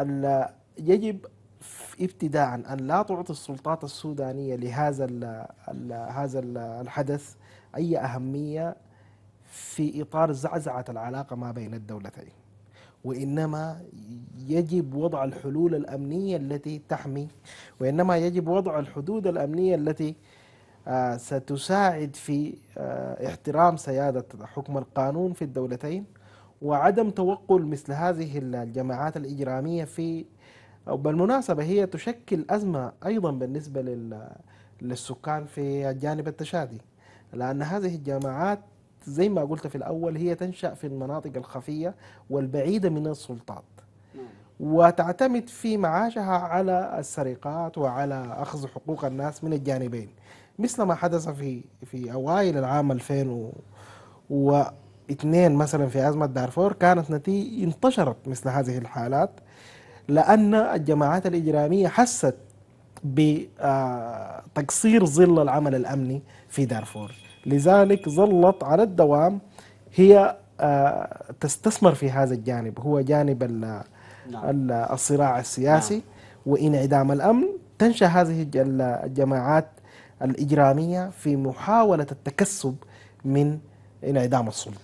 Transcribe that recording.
ألا يجب ابتداء أن لا تعطي السلطات السودانية لهذا الـ الـ هذا الحدث أي أهمية في إطار زعزعة العلاقة ما بين الدولتين وإنما يجب وضع الحلول الأمنية التي تحمي وإنما يجب وضع الحدود الأمنية التي آه، ستساعد في آه، احترام سيادة حكم القانون في الدولتين وعدم توقل مثل هذه الجماعات الإجرامية في بالمناسبة هي تشكل أزمة أيضا بالنسبة للسكان في الجانب التشادي لأن هذه الجماعات زي ما قلت في الأول هي تنشأ في المناطق الخفية والبعيدة من السلطات نعم. وتعتمد في معاشها على السرقات وعلى أخذ حقوق الناس من الجانبين مثل ما حدث في في أوائل العام 2000 و اثنين مثلا في أزمة دارفور كانت نتيجة انتشرت مثل هذه الحالات لأن الجماعات الإجرامية حست بتقصير آه، ظل العمل الأمني في دارفور لذلك ظلت على الدوام هي آه، تستثمر في هذا الجانب هو جانب نعم. الصراع السياسي نعم. وانعدام الامن تنشا هذه الجماعات الاجراميه في محاوله التكسب من انعدام السلطه